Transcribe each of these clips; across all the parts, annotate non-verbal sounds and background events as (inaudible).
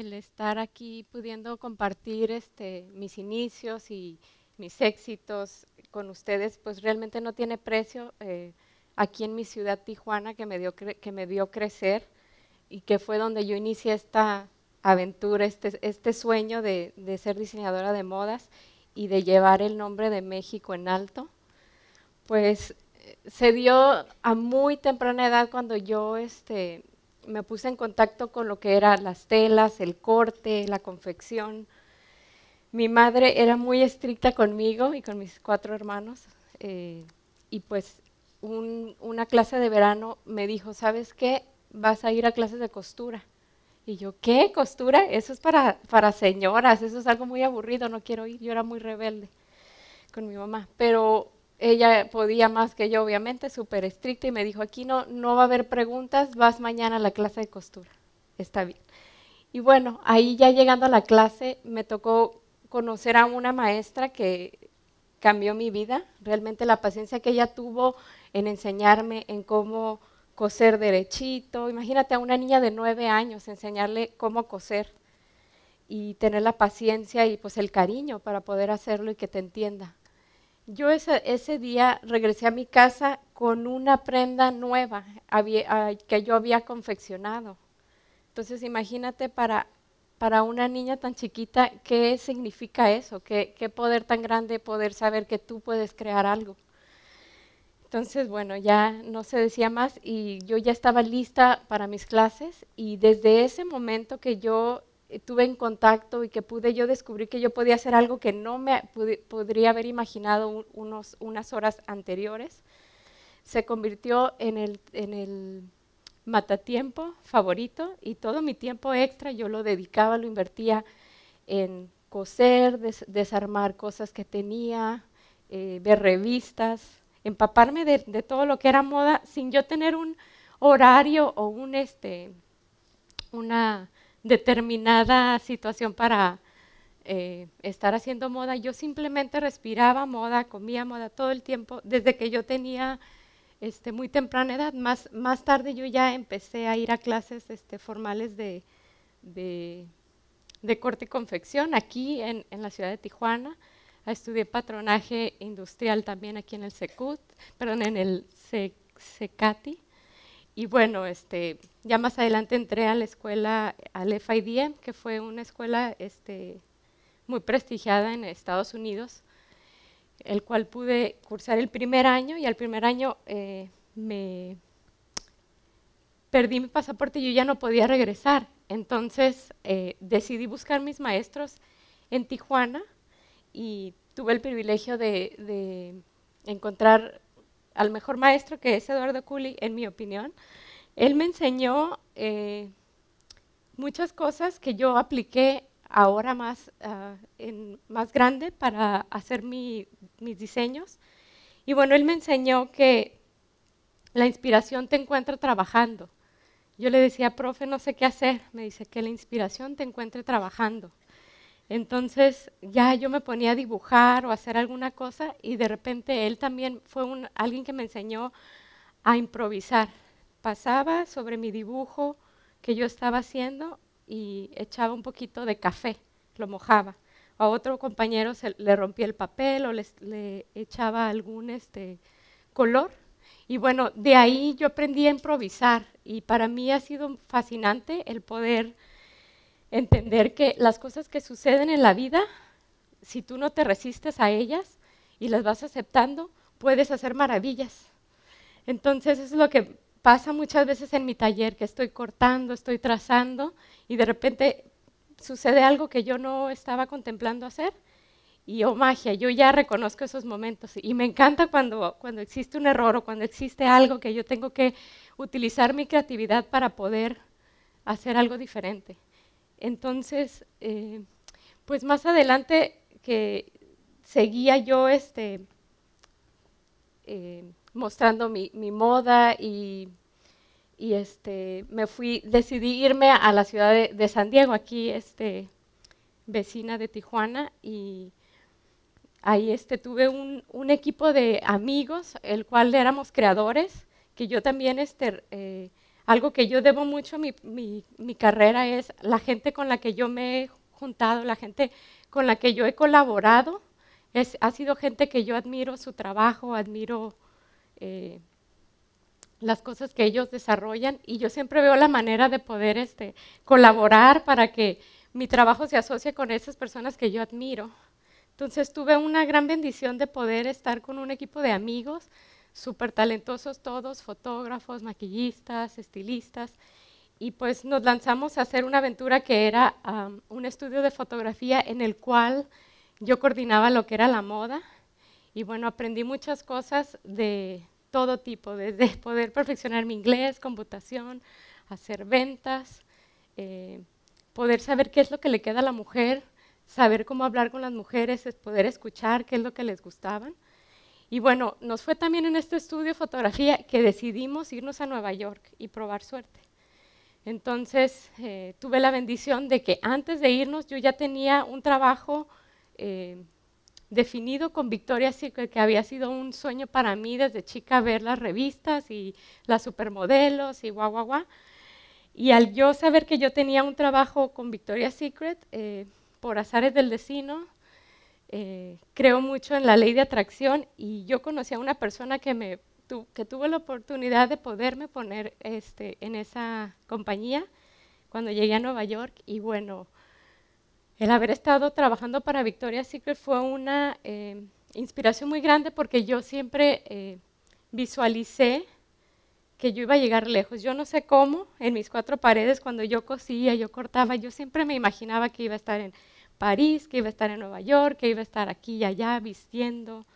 el estar aquí pudiendo compartir este, mis inicios y mis éxitos con ustedes, pues realmente no tiene precio eh, aquí en mi ciudad Tijuana que me, dio que me dio crecer y que fue donde yo inicié esta aventura, este, este sueño de, ser diseñadora de modas y de llevar el nombre de México en alto. Pues eh, se dio a muy temprana edad cuando yo este, me puse en contacto con lo que eran las telas, el corte, la confección. Mi madre era muy estricta conmigo y con mis cuatro hermanos. Eh, y pues una clase de verano me dijo, ¿sabes qué? Vas a ir a clases de costura. Y yo, ¿qué? ¿Costura? Eso es para, para señoras, eso es algo muy aburrido, no quiero ir. Yo era muy rebelde con mi mamá. Pero ella podía más que yo, obviamente, súper estricta, y me dijo, aquí no, no va a haber preguntas, vas mañana a la clase de costura, está bien. Y bueno, ahí ya llegando a la clase, me tocó conocer a una maestra que cambió mi vida, realmente la paciencia que ella tuvo en enseñarme en cómo coser derechito, imagínate a una niña de nueve años, enseñarle cómo coser y tener la paciencia y pues el cariño para poder hacerlo y que te entienda. Yo ese, día regresé a mi casa con una prenda nueva ah, que yo había confeccionado. Entonces imagínate para, para una niña tan chiquita, ¿qué significa eso? ¿Qué, ¿Qué, poder tan grande poder saber que tú puedes crear algo? Entonces, bueno, ya no se decía más y yo ya estaba lista para mis clases y desde ese momento que yo eh, tuve en contacto y que pude yo descubrir que yo podía hacer algo que no me podría haber imaginado unos, unas horas anteriores, se convirtió en el, en el matatiempo favorito y todo mi tiempo extra yo lo dedicaba, lo invertía en coser, desarmar cosas que tenía, eh, ver revistas, empaparme de, de, todo lo que era moda sin yo tener un horario o un este una determinada situación para eh, estar haciendo moda. Yo simplemente respiraba moda, comía moda todo el tiempo, desde que yo tenía este, muy temprana edad. Más, más tarde yo ya empecé a ir a clases este, formales de, de, corte y confección aquí en, la ciudad de Tijuana. Estudié patronaje industrial también aquí en el SECUT, perdón, en el SECATI y bueno, este, ya más adelante entré a la escuela, al FIDM, que fue una escuela este, muy prestigiada en Estados Unidos, el cual pude cursar el primer año y al primer año eh, me perdí mi pasaporte y yo ya no podía regresar. Entonces eh, decidí buscar mis maestros en Tijuana y tuve el privilegio de, de encontrar al mejor maestro que es Eduardo Culi, en mi opinión. Él me enseñó eh, muchas cosas que yo apliqué ahora más, ah, en, más grande para hacer mis diseños. Y bueno, él me enseñó que la inspiración te encuentra trabajando. Yo le decía, profe, no sé qué hacer. Me dice, que la inspiración te encuentre trabajando. Entonces ya yo me ponía a dibujar o hacer alguna cosa y de repente él también fue alguien que me enseñó a improvisar. Pasaba sobre mi dibujo que yo estaba haciendo y echaba un poquito de café, lo mojaba. A otro compañero le rompía el papel o le echaba algún este, color. Y bueno, de ahí yo aprendí a improvisar y para mí ha sido fascinante el poder entender que las cosas que suceden en la vida, si tú no te resistes a ellas y las vas aceptando, puedes hacer maravillas. Entonces es lo que pasa muchas veces en mi taller, que estoy cortando, estoy trazando y de repente sucede algo que yo no estaba contemplando hacer y oh magia, yo ya reconozco esos momentos y me encanta cuando, cuando existe un error o cuando existe algo que yo tengo que utilizar mi creatividad para poder hacer algo diferente. Entonces, eh, pues más adelante que seguía yo este, eh, mostrando mi, moda y, este, me fui, decidí irme a la ciudad de, San Diego, aquí este, vecina de Tijuana, y ahí este, tuve un, equipo de amigos, el cual éramos creadores, que yo también este, eh, algo que yo debo mucho a mi, mi, carrera es la gente con la que yo me he juntado, la gente con la que yo he colaborado, es, ha sido gente que yo admiro su trabajo, admiro eh, las cosas que ellos desarrollan y yo siempre veo la manera de poder este, colaborar para que mi trabajo se asocie con esas personas que yo admiro. Entonces tuve una gran bendición de poder estar con un equipo de amigos súper talentosos todos, fotógrafos, maquillistas, estilistas, y pues nos lanzamos a hacer una aventura que era un estudio de fotografía en el cual yo coordinaba lo que era la moda, y bueno, aprendí muchas cosas de todo tipo, desde (laughs) poder perfeccionar mi inglés, computación, hacer ventas, eh, poder saber qué es lo que le queda a la mujer, saber cómo hablar con las mujeres, poder escuchar qué es lo que les gustaba y bueno, nos fue también en este estudio de fotografía que decidimos irnos a Nueva York y probar suerte. Entonces eh, tuve la bendición de que antes de irnos yo ya tenía un trabajo eh, definido con Victoria Secret, que había sido un sueño para mí desde chica ver las revistas y las supermodelos y guau, guau, guau. Y al yo saber que yo tenía un trabajo con Victoria's Secret, eh, por azares del destino, eh, creo mucho en la ley de atracción y yo conocí a una persona que, me que tuvo la oportunidad de poderme poner este, en esa compañía cuando llegué a Nueva York y bueno, el haber estado trabajando para Victoria's Secret fue una eh, inspiración muy grande porque yo siempre eh, visualicé que yo iba a llegar lejos. Yo no sé cómo, en mis cuatro paredes, cuando yo cosía, yo cortaba, yo siempre me imaginaba que iba a estar en, París, que iba a estar en Nueva York, que iba a estar aquí y allá vistiendo.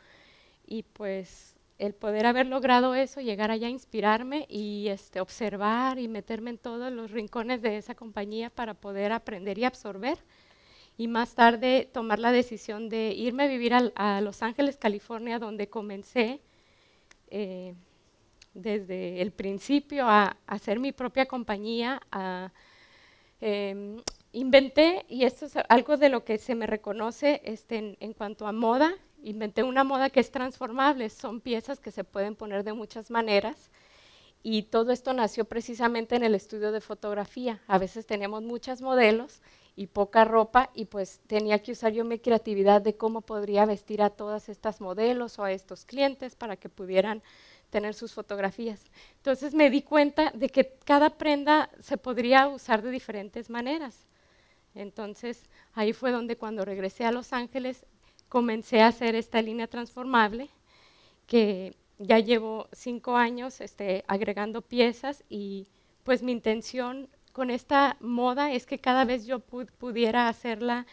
Y pues el poder haber logrado eso, llegar allá, inspirarme y este, observar y meterme en todos los rincones de esa compañía para poder aprender y absorber. Y más tarde tomar la decisión de irme a vivir a, Los Ángeles, California, donde comencé eh, desde el principio a, hacer mi propia compañía, a em, inventé, y esto es algo de lo que se me reconoce este, en, cuanto a moda, inventé una moda que es transformable, son piezas que se pueden poner de muchas maneras. Y todo esto nació precisamente en el estudio de fotografía. A veces teníamos muchos modelos y poca ropa y pues tenía que usar yo mi creatividad de cómo podría vestir a todas estas modelos o a estos clientes para que pudieran tener sus fotografías. Entonces me di cuenta de que cada prenda se podría usar de diferentes maneras. Entonces, ahí fue donde cuando regresé a Los Ángeles comencé a hacer esta línea transformable, que ya llevo cinco años este, agregando piezas y pues mi intención con esta moda es que cada vez yo pudiera hacerla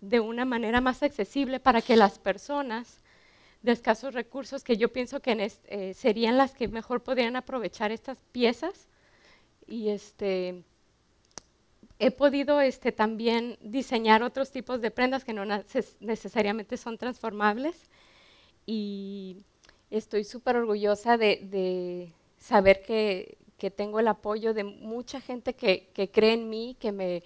de una manera más accesible para que las personas de escasos recursos, que yo pienso que eh, serían las que mejor podrían aprovechar estas piezas, y este, he podido este, también diseñar otros tipos de prendas que no necesariamente son transformables y estoy súper orgullosa de, saber que, que, tengo el apoyo de mucha gente que, cree en mí, que, me,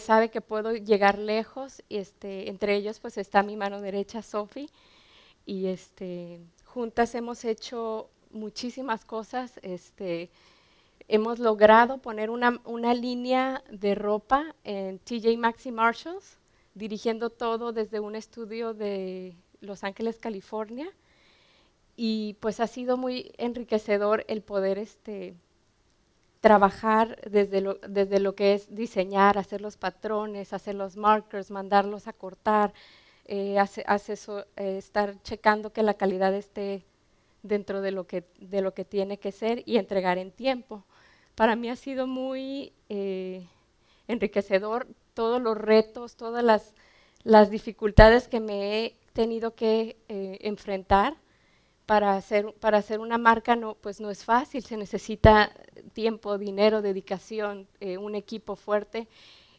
sabe que puedo llegar lejos. Este, entre ellos pues está mi mano derecha, Sofi, y este, juntas hemos hecho muchísimas cosas. Este, hemos logrado poner una, línea de ropa en TJ Maxx Marshalls, dirigiendo todo desde un estudio de Los Ángeles, California. Y pues ha sido muy enriquecedor el poder este, trabajar desde lo, desde lo que es diseñar, hacer los patrones, hacer los markers, mandarlos a cortar, eh, eh, estar checando que la calidad esté dentro de lo, que, de lo que tiene que ser y entregar en tiempo para mí ha sido muy eh, enriquecedor todos los retos, todas las, dificultades que me he tenido que eh, enfrentar. Para hacer, para hacer una marca no, pues no es fácil, se necesita tiempo, dinero, dedicación, eh, un equipo fuerte,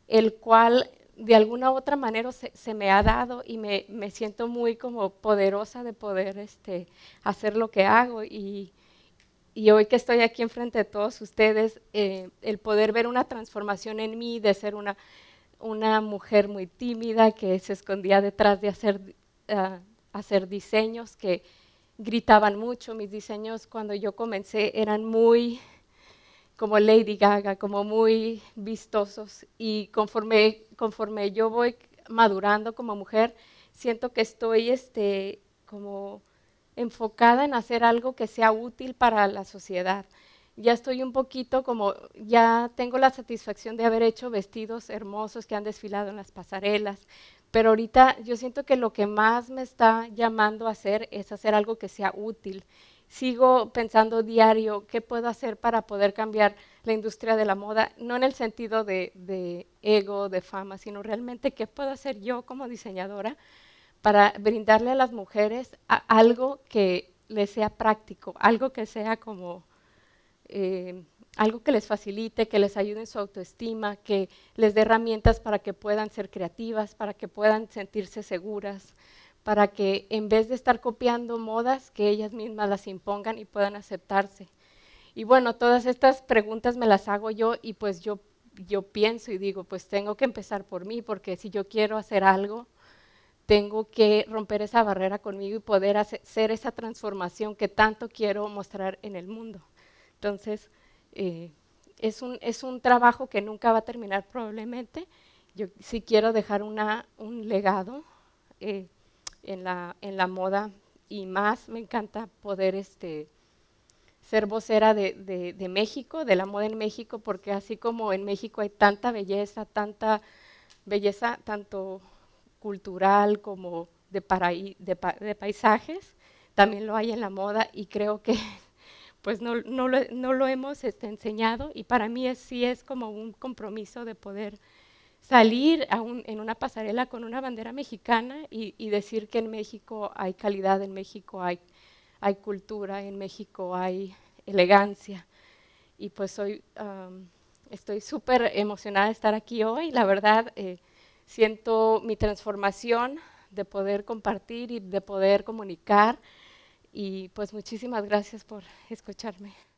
el cual de alguna u otra manera se, me ha dado y me, me siento muy como poderosa de poder este, hacer lo que hago y, y hoy que estoy aquí enfrente de todos ustedes, eh, el poder ver una transformación en mí de ser una, una mujer muy tímida que se escondía detrás de hacer, ah, hacer diseños, que gritaban mucho. Mis diseños cuando yo comencé eran muy como Lady Gaga, como muy vistosos. Y conforme, conforme yo voy madurando como mujer, siento que estoy este, como enfocada en hacer algo que sea útil para la sociedad. Ya estoy un poquito como, ya tengo la satisfacción de haber hecho vestidos hermosos que han desfilado en las pasarelas, pero ahorita yo siento que lo que más me está llamando a hacer es hacer algo que sea útil. Sigo pensando diario qué puedo hacer para poder cambiar la industria de la moda, no en el sentido de, de ego, de fama, sino realmente qué puedo hacer yo como diseñadora para brindarle a las mujeres algo que les sea práctico, algo que sea como, eh, algo que les facilite, que les ayude en su autoestima, que les dé herramientas para que puedan ser creativas, para que puedan sentirse seguras, para que en vez de estar copiando modas, que ellas mismas las impongan y puedan aceptarse. Y bueno, todas estas preguntas me las hago yo y pues yo, yo pienso y digo, pues tengo que empezar por mí, porque si yo quiero hacer algo, tengo que romper esa barrera conmigo y poder hacer esa transformación que tanto quiero mostrar en el mundo. Entonces, eh, es, un, es un trabajo que nunca va a terminar probablemente. Yo sí quiero dejar una, un legado eh, en, la, en la moda y más me encanta poder este, ser vocera de, México, de la moda en México, porque así como en México hay tanta belleza, tanta belleza tanto cultural como de, de, paisajes, también lo hay en la moda y creo que (laughs) pues no, no, lo, no lo, hemos este, enseñado y para mí sí es como un compromiso de poder salir en una pasarela con una bandera mexicana y, decir que en México hay calidad, en México hay, hay cultura, en México hay elegancia. Y pues soy, estoy súper emocionada de estar aquí hoy. La verdad, eh, siento mi transformación de poder compartir y de poder comunicar. Y pues muchísimas gracias por escucharme.